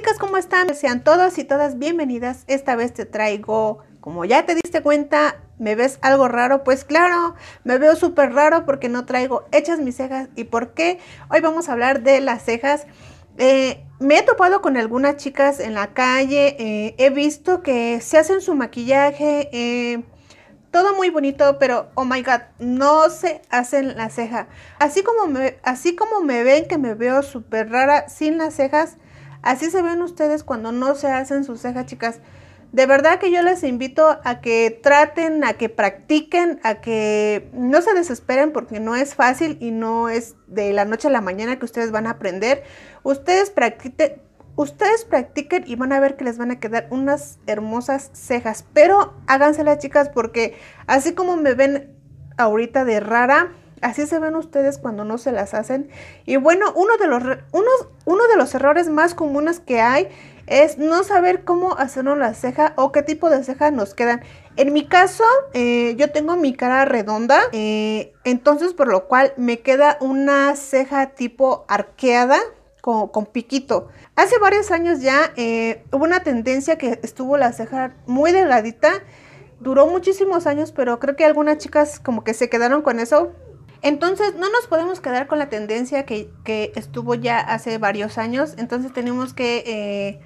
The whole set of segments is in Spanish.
chicas, ¿cómo están? Sean todos y todas bienvenidas. Esta vez te traigo, como ya te diste cuenta, ¿me ves algo raro? Pues claro, me veo súper raro porque no traigo hechas mis cejas. ¿Y por qué? Hoy vamos a hablar de las cejas. Eh, me he topado con algunas chicas en la calle, eh, he visto que se hacen su maquillaje, eh, todo muy bonito, pero oh my god, no se hacen las cejas Así como me, así como me ven que me veo súper rara sin las cejas, Así se ven ustedes cuando no se hacen sus cejas, chicas. De verdad que yo les invito a que traten, a que practiquen, a que no se desesperen porque no es fácil y no es de la noche a la mañana que ustedes van a aprender. Ustedes practiquen, ustedes practiquen y van a ver que les van a quedar unas hermosas cejas. Pero háganse las chicas porque así como me ven ahorita de rara, Así se ven ustedes cuando no se las hacen. Y bueno, uno de los, uno de los errores más comunes que hay es no saber cómo hacernos la ceja o qué tipo de ceja nos quedan. En mi caso, eh, yo tengo mi cara redonda, eh, entonces por lo cual me queda una ceja tipo arqueada, con, con, piquito. Hace varios años ya eh, hubo una tendencia que estuvo la ceja muy delgadita. Duró muchísimos años, pero creo que algunas chicas como que se quedaron con eso entonces, no nos podemos quedar con la tendencia que, estuvo ya hace varios años. Entonces, tenemos que eh,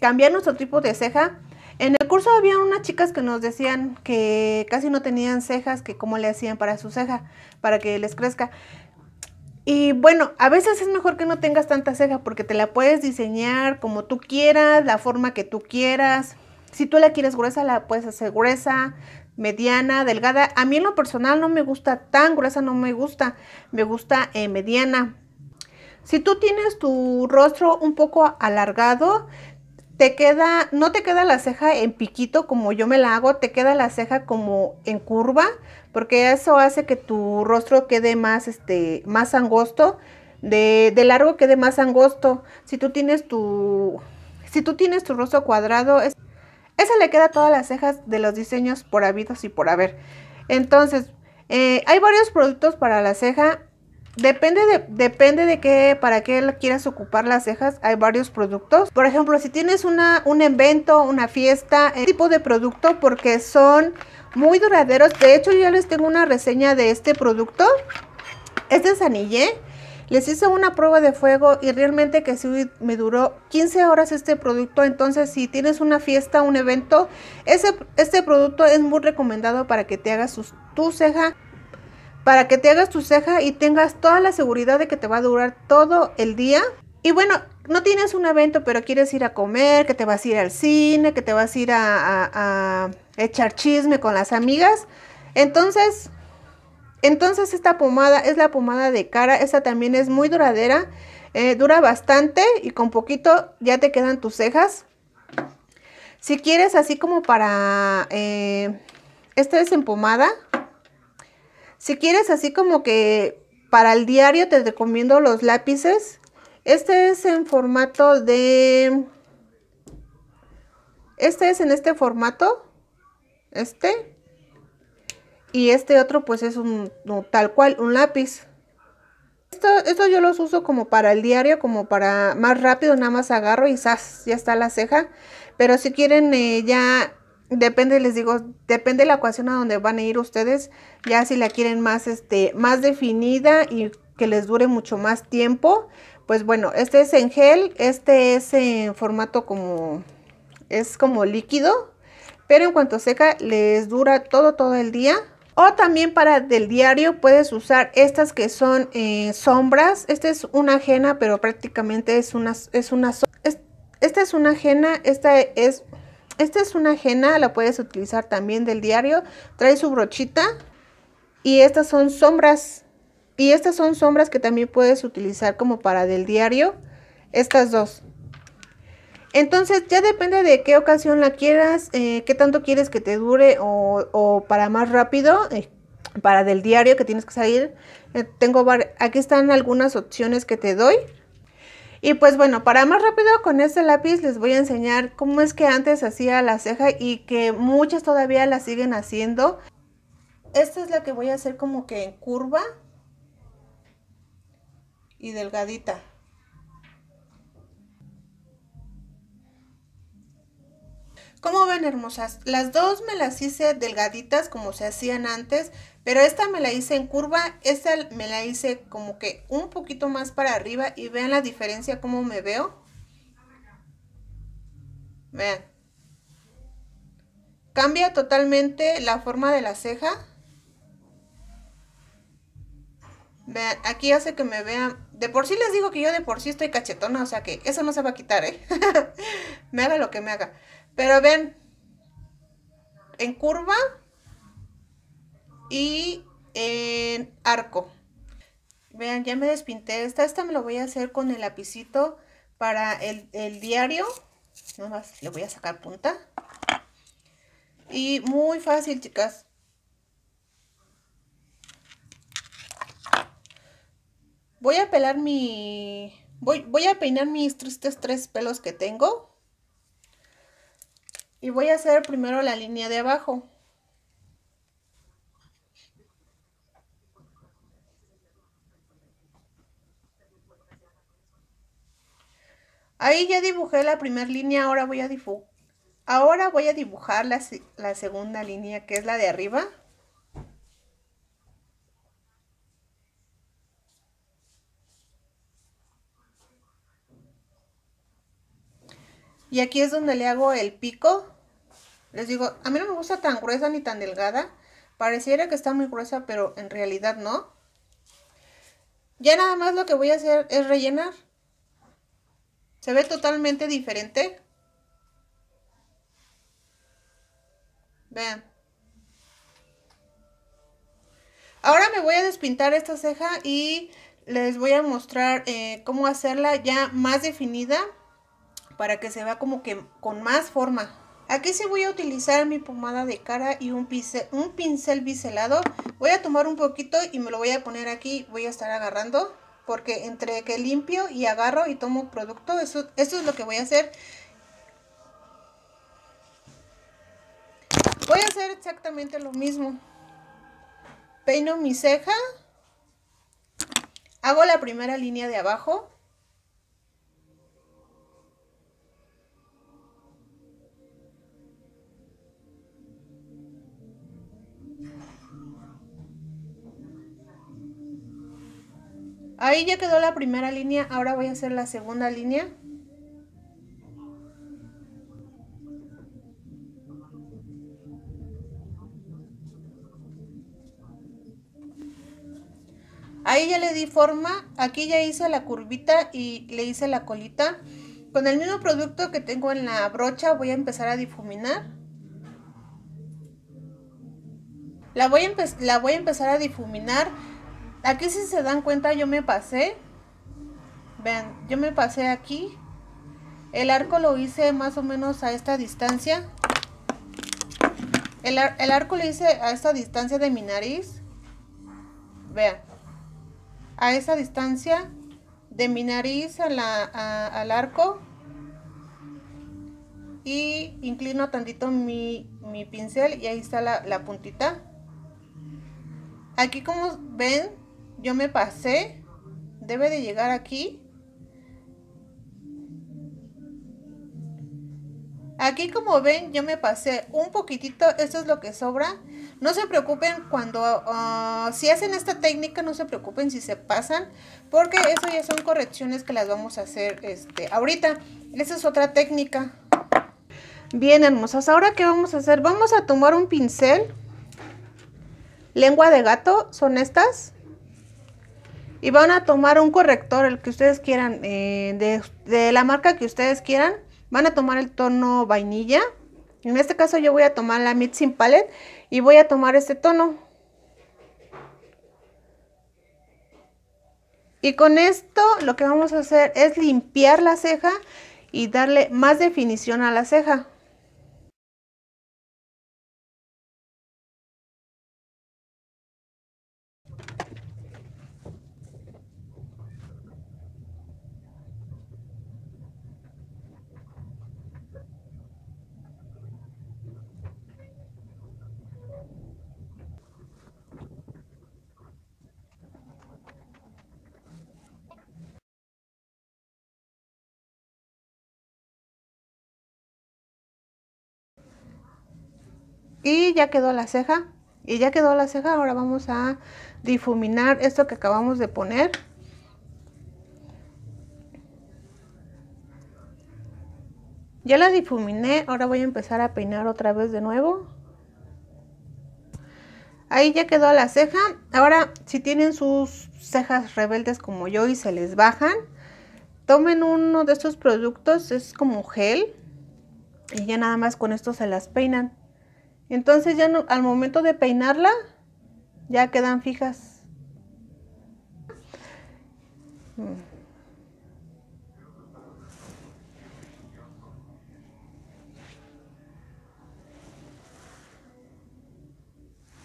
cambiar nuestro tipo de ceja. En el curso había unas chicas que nos decían que casi no tenían cejas, que cómo le hacían para su ceja, para que les crezca. Y bueno, a veces es mejor que no tengas tanta ceja porque te la puedes diseñar como tú quieras, la forma que tú quieras. Si tú la quieres gruesa, la puedes hacer gruesa mediana, delgada. A mí en lo personal no me gusta tan gruesa, no me gusta, me gusta eh, mediana. Si tú tienes tu rostro un poco alargado, te queda, no te queda la ceja en piquito como yo me la hago, te queda la ceja como en curva, porque eso hace que tu rostro quede más, este, más angosto, de, de largo quede más angosto. Si tú tienes tu, si tú tienes tu rostro cuadrado, es, esa le queda a todas las cejas de los diseños por habidos y por haber. Entonces, eh, hay varios productos para la ceja. Depende de, depende de qué, para qué quieras ocupar las cejas, hay varios productos. Por ejemplo, si tienes una, un evento, una fiesta, este tipo de producto porque son muy duraderos. De hecho, yo les tengo una reseña de este producto. Este es anillé les hice una prueba de fuego y realmente que si me duró 15 horas este producto. Entonces si tienes una fiesta, un evento, ese, este producto es muy recomendado para que te hagas tu ceja. Para que te hagas tu ceja y tengas toda la seguridad de que te va a durar todo el día. Y bueno, no tienes un evento, pero quieres ir a comer, que te vas a ir al cine, que te vas a ir a, a echar chisme con las amigas. Entonces, entonces esta pomada es la pomada de cara, esta también es muy duradera, eh, dura bastante y con poquito ya te quedan tus cejas. Si quieres así como para, eh, esta es en pomada, si quieres así como que para el diario te recomiendo los lápices, este es en formato de, este es en este formato, este, y este otro pues es un tal cual, un lápiz. Esto, yo los uso como para el diario, como para más rápido, nada más agarro y ¡zas! ya está la ceja. Pero si quieren eh, ya, depende, les digo, depende la ecuación a donde van a ir ustedes, ya si la quieren más, este, más definida y que les dure mucho más tiempo, pues bueno, este es en gel, este es en formato como, es como líquido, pero en cuanto seca les dura todo, todo el día. O también para del diario puedes usar estas que son eh, sombras. Esta es una ajena, pero prácticamente es una, es una Esta es una ajena, esta es, esta es una ajena, la puedes utilizar también del diario. Trae su brochita y estas son sombras. Y estas son sombras que también puedes utilizar como para del diario. Estas dos. Entonces ya depende de qué ocasión la quieras, eh, qué tanto quieres que te dure o, para más rápido, eh, para del diario que tienes que salir. Eh, tengo aquí están algunas opciones que te doy. Y pues bueno, para más rápido con este lápiz les voy a enseñar cómo es que antes hacía la ceja y que muchas todavía la siguen haciendo. Esta es la que voy a hacer como que en curva y delgadita. ¿Cómo ven, hermosas? Las dos me las hice delgaditas como se hacían antes, pero esta me la hice en curva, esta me la hice como que un poquito más para arriba y vean la diferencia como me veo. Vean. Cambia totalmente la forma de la ceja. Vean, aquí hace que me vean. De por sí les digo que yo de por sí estoy cachetona, o sea que eso no se va a quitar, ¿eh? me haga lo que me haga. Pero ven, en curva y en arco. Vean, ya me despinté esta. Esta me lo voy a hacer con el lapicito para el, diario. diario. más, le voy a sacar punta. Y muy fácil, chicas. Voy a pelar mi... Voy, voy a peinar mis tres pelos que tengo y voy a hacer primero la línea de abajo. Ahí ya dibujé la primera línea, ahora voy a, dibujar, ahora voy a dibujar la, la segunda línea que es la de arriba. Y aquí es donde le hago el pico. Les digo, a mí no me gusta tan gruesa ni tan delgada. Pareciera que está muy gruesa, pero en realidad no. Ya nada más lo que voy a hacer es rellenar. Se ve totalmente diferente. Vean. Ahora me voy a despintar esta ceja y les voy a mostrar eh, cómo hacerla ya más definida para que se vea como que con más forma. Aquí sí voy a utilizar mi pomada de cara y un pincel, biselado. Voy a tomar un poquito y me lo voy a poner aquí, voy a estar agarrando. Porque entre que limpio y agarro y tomo producto, eso, eso es lo que voy a hacer. Voy a hacer exactamente lo mismo. Peino mi ceja. Hago la primera línea de abajo. Ahí ya quedó la primera línea, ahora voy a hacer la segunda línea. Ahí ya le di forma, aquí ya hice la curvita y le hice la colita. Con el mismo producto que tengo en la brocha voy a empezar a difuminar. La voy a, la voy a empezar a difuminar Aquí si se dan cuenta yo me pasé. Vean, yo me pasé aquí. El arco lo hice más o menos a esta distancia. El, arco lo hice a esta distancia de mi nariz. Vean. A esa distancia de mi nariz al arco. Y inclino tantito mi, pincel y ahí está la puntita. Aquí como ven, yo me pasé, debe de llegar aquí. Aquí como ven yo me pasé un poquitito, esto es lo que sobra. No se preocupen cuando, ah, si hacen esta técnica, no se preocupen si se pasan, porque eso ya son correcciones que las vamos a hacer este, ahorita. Esa es otra técnica. Bien, hermosas, ahora qué vamos a hacer? Vamos a tomar un pincel, lengua de gato, son estas y van a tomar un corrector, el que ustedes quieran, eh, de, la marca que ustedes quieran. Van a tomar el tono vainilla. En este caso yo voy a tomar la Mixing Palette y voy a tomar este tono. Y con esto lo que vamos a hacer es limpiar la ceja y darle más definición a la ceja. y ya quedó la ceja y ya quedó la ceja ahora vamos a difuminar esto que acabamos de poner ya la difuminé ahora voy a empezar a peinar otra vez de nuevo ahí ya quedó la ceja ahora si tienen sus cejas rebeldes como yo y se les bajan tomen uno de estos productos es como gel y ya nada más con esto se las peinan entonces ya al momento de peinarla, ya quedan fijas. Mm.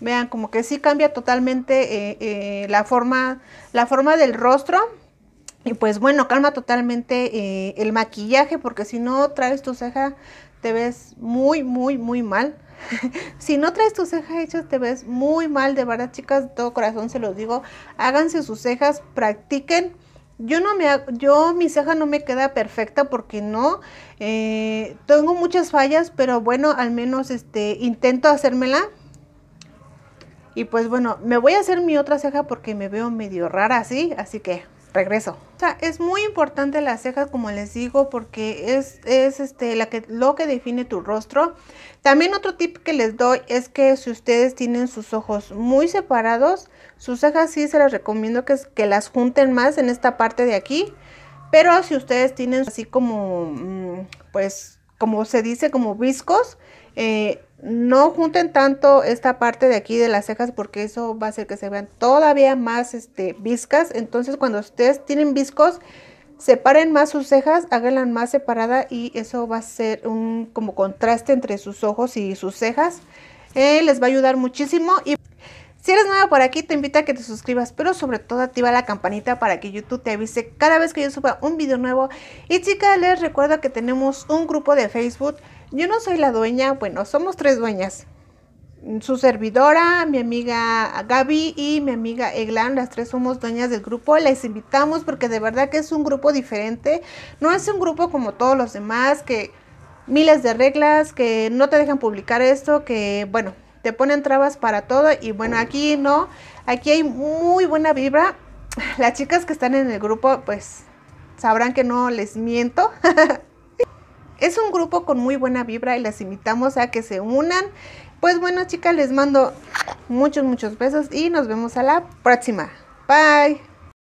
Vean, como que sí cambia totalmente eh, eh, la, forma, del rostro. Y pues bueno, calma totalmente eh, el maquillaje, porque si no traes tu ceja, te ves muy, muy, muy mal. si no traes tus cejas hechas, te ves muy mal, de verdad, chicas, de todo corazón se los digo. Háganse sus cejas, practiquen. Yo no me yo mi ceja no me queda perfecta porque no eh, tengo muchas fallas, pero bueno, al menos este intento hacérmela. Y pues bueno, me voy a hacer mi otra ceja porque me veo medio rara así, así que regreso. O sea, es muy importante las cejas, como les digo, porque es, este, la que, lo que define tu rostro. También otro tip que les doy es que si ustedes tienen sus ojos muy separados, sus cejas sí se las recomiendo que, que las junten más en esta parte de aquí. Pero si ustedes tienen así como, mm, pues, como se dice, como viscos, eh, no junten tanto esta parte de aquí de las cejas porque eso va a hacer que se vean todavía más este, viscas. Entonces cuando ustedes tienen viscos, separen más sus cejas, háganlas más separada y eso va a ser un como contraste entre sus ojos y sus cejas. Eh, les va a ayudar muchísimo y si eres nueva por aquí te invito a que te suscribas pero sobre todo activa la campanita para que YouTube te avise cada vez que yo suba un video nuevo. Y chicas les recuerdo que tenemos un grupo de Facebook yo no soy la dueña, bueno, somos tres dueñas. Su servidora, mi amiga Gaby y mi amiga Eglan, las tres somos dueñas del grupo. Les invitamos porque de verdad que es un grupo diferente. No es un grupo como todos los demás, que miles de reglas, que no te dejan publicar esto, que bueno, te ponen trabas para todo. Y bueno, aquí no, aquí hay muy buena vibra. Las chicas que están en el grupo, pues sabrán que no les miento. Es un grupo con muy buena vibra y las invitamos a que se unan. Pues bueno, chicas, les mando muchos, muchos besos y nos vemos a la próxima. Bye.